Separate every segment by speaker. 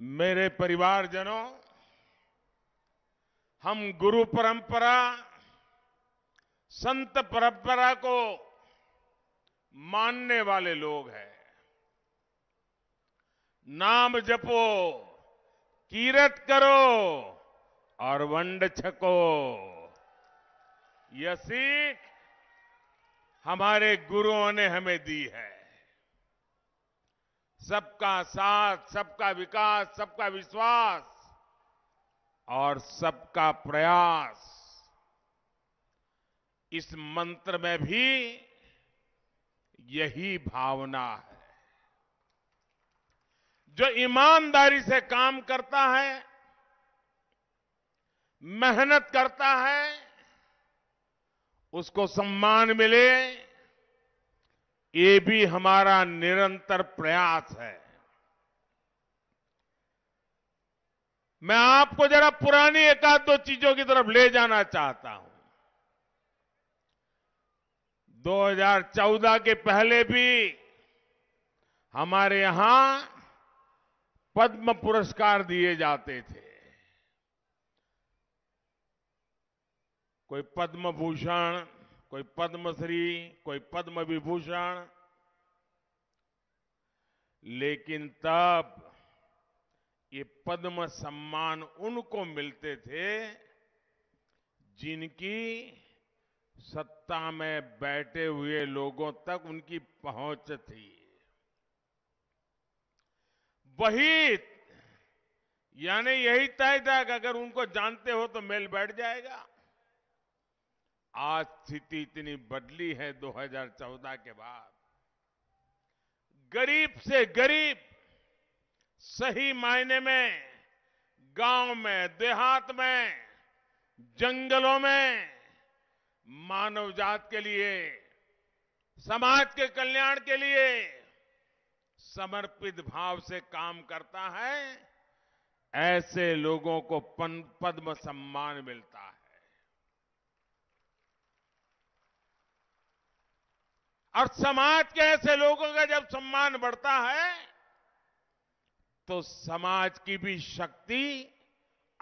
Speaker 1: मेरे परिवारजनों हम गुरु परंपरा संत परंपरा को मानने वाले लोग हैं नाम जपो कीरत करो और वंड छको यह सीख हमारे गुरुओं ने हमें दी है सबका साथ सबका विकास सबका विश्वास और सबका प्रयास इस मंत्र में भी यही भावना है जो ईमानदारी से काम करता है मेहनत करता है उसको सम्मान मिले ये भी हमारा निरंतर प्रयास है मैं आपको जरा पुरानी एकाध दो चीजों की तरफ ले जाना चाहता हूं 2014 के पहले भी हमारे यहां पद्म पुरस्कार दिए जाते थे कोई पद्म भूषण कोई पद्मश्री कोई पद्म विभूषण लेकिन तब ये पद्म सम्मान उनको मिलते थे जिनकी सत्ता में बैठे हुए लोगों तक उनकी पहुंच थी वही यानी यही तय था कि अगर उनको जानते हो तो मेल बैठ जाएगा आज स्थिति इतनी बदली है 2014 के बाद गरीब से गरीब सही मायने में गांव में देहात में जंगलों में मानव जात के लिए समाज के कल्याण के लिए समर्पित भाव से काम करता है ऐसे लोगों को पद्म सम्मान मिलता है और समाज के ऐसे लोगों का जब सम्मान बढ़ता है तो समाज की भी शक्ति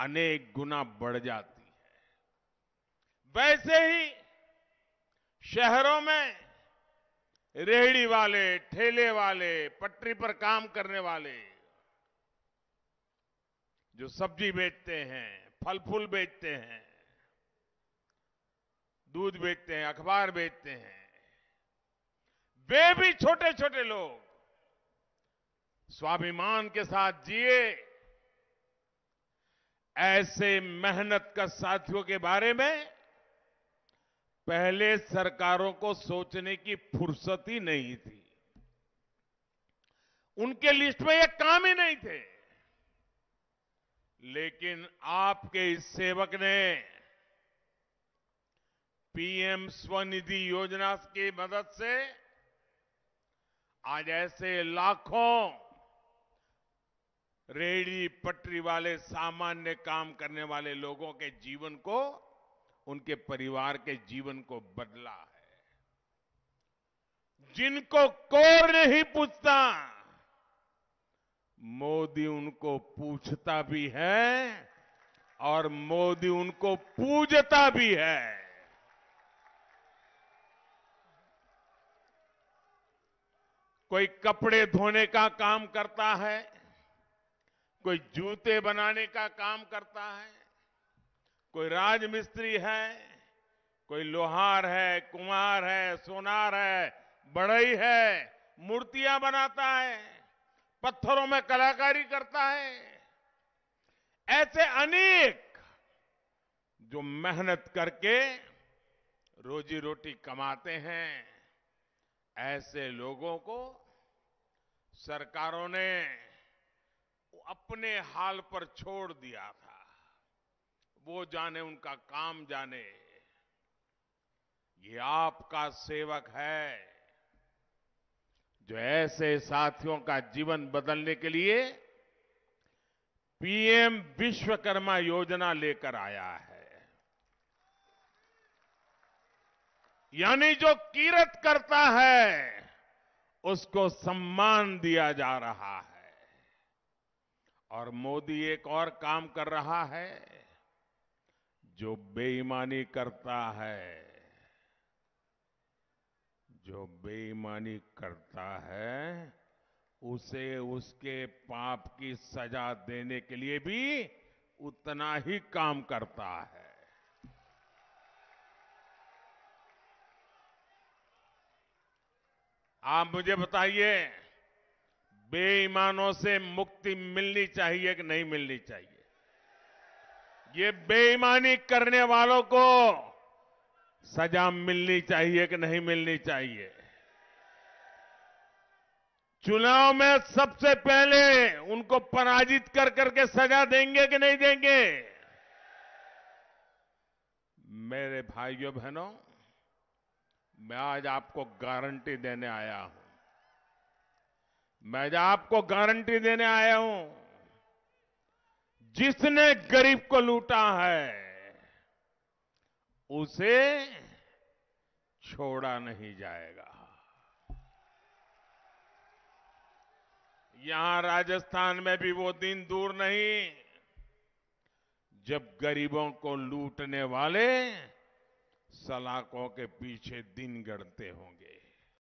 Speaker 1: अनेक गुना बढ़ जाती है वैसे ही शहरों में रेहड़ी वाले ठेले वाले पटरी पर काम करने वाले जो सब्जी बेचते हैं फल फूल बेचते हैं दूध बेचते हैं अखबार बेचते हैं वे भी छोटे छोटे लोग स्वाभिमान के साथ जिए ऐसे मेहनत का साथियों के बारे में पहले सरकारों को सोचने की फुर्सत ही नहीं थी उनके लिस्ट में ये काम ही नहीं थे लेकिन आपके इस सेवक ने पीएम स्वनिधि योजना की मदद से आज ऐसे लाखों रेडी पटरी वाले सामान्य काम करने वाले लोगों के जीवन को उनके परिवार के जीवन को बदला है जिनको कोर नहीं पूछता मोदी उनको पूछता भी है और मोदी उनको पूजता भी है कोई कपड़े धोने का काम करता है कोई जूते बनाने का काम करता है कोई राजमिस्त्री है कोई लोहार है कुमार है सोनार है बढ़ई है मूर्तियां बनाता है पत्थरों में कलाकारी करता है ऐसे अनेक जो मेहनत करके रोजी रोटी कमाते हैं ऐसे लोगों को सरकारों ने अपने हाल पर छोड़ दिया था वो जाने उनका काम जाने ये आपका सेवक है जो ऐसे साथियों का जीवन बदलने के लिए पीएम विश्वकर्मा योजना लेकर आया है यानी जो कीरत करता है उसको सम्मान दिया जा रहा है और मोदी एक और काम कर रहा है जो बेईमानी करता है जो बेईमानी करता है उसे उसके पाप की सजा देने के लिए भी उतना ही काम करता है आप मुझे बताइए बेईमानों से मुक्ति मिलनी चाहिए कि नहीं मिलनी चाहिए ये बेईमानी करने वालों को सजा मिलनी चाहिए कि नहीं मिलनी चाहिए चुनाव में सबसे पहले उनको पराजित कर करके सजा देंगे कि नहीं देंगे मेरे भाइयों बहनों मैं आज आपको गारंटी देने आया हूं मैं आज आपको गारंटी देने आया हूं जिसने गरीब को लूटा है उसे छोड़ा नहीं जाएगा यहां राजस्थान में भी वो दिन दूर नहीं जब गरीबों को लूटने वाले सलाखों के पीछे दिन गढ़ते होंगे